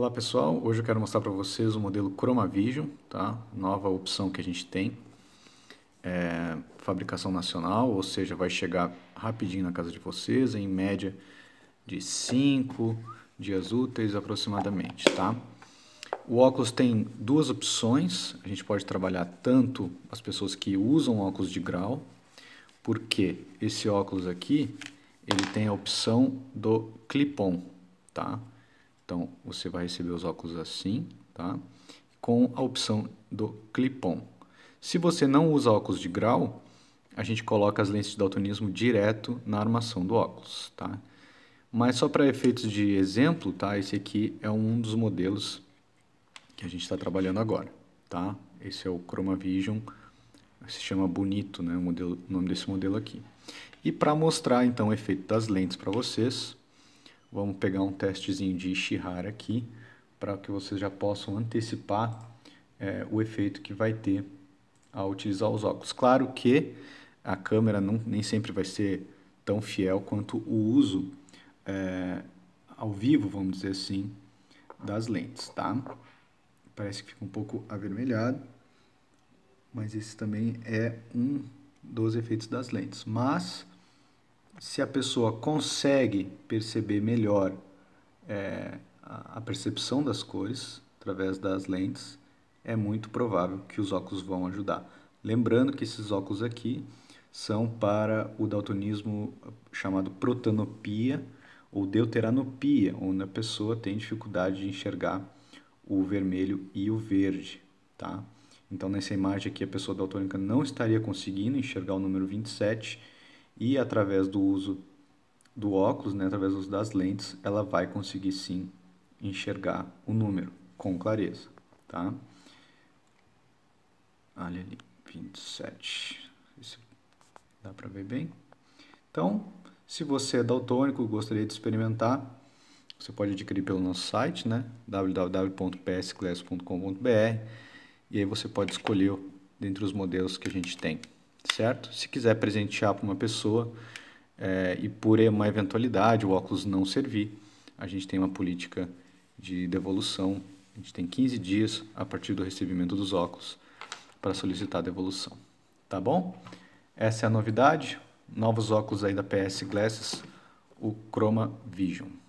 Olá pessoal, hoje eu quero mostrar para vocês o modelo ChromaVision, tá? nova opção que a gente tem, é, fabricação nacional, ou seja, vai chegar rapidinho na casa de vocês, em média de 5 dias úteis aproximadamente. Tá? O óculos tem duas opções, a gente pode trabalhar tanto as pessoas que usam óculos de grau, porque esse óculos aqui, ele tem a opção do clip-on, tá? Então, você vai receber os óculos assim, tá? Com a opção do clip-on. Se você não usa óculos de grau, a gente coloca as lentes de daltonismo direto na armação do óculos, tá? Mas só para efeitos de exemplo, tá? Esse aqui é um dos modelos que a gente está trabalhando agora, tá? Esse é o ChromaVision, se chama Bonito, né? O, modelo, o nome desse modelo aqui. E para mostrar então o efeito das lentes para vocês, Vamos pegar um testezinho de Ishihara aqui, para que vocês já possam antecipar é, o efeito que vai ter ao utilizar os óculos. Claro que a câmera não, nem sempre vai ser tão fiel quanto o uso é, ao vivo, vamos dizer assim, das lentes, tá? Parece que fica um pouco avermelhado, mas esse também é um dos efeitos das lentes. Mas se a pessoa consegue perceber melhor é, a percepção das cores através das lentes, é muito provável que os óculos vão ajudar. Lembrando que esses óculos aqui são para o daltonismo chamado protanopia ou deuteranopia, onde a pessoa tem dificuldade de enxergar o vermelho e o verde, tá? Então, nessa imagem aqui, a pessoa daltônica não estaria conseguindo enxergar o número 27 e através do uso do óculos, né, através do uso das lentes, ela vai conseguir sim enxergar o número com clareza, tá? Olha ali, 27. Esse dá para ver bem? Então, se você é daltônico, gostaria de experimentar, você pode adquirir pelo nosso site, né? www.psclass.com.br e aí você pode escolher dentre os modelos que a gente tem certo? Se quiser presentear para uma pessoa é, e por uma eventualidade o óculos não servir, a gente tem uma política de devolução. A gente tem 15 dias a partir do recebimento dos óculos para solicitar a devolução, tá bom? Essa é a novidade, novos óculos aí da PS Glasses, o Chroma Vision.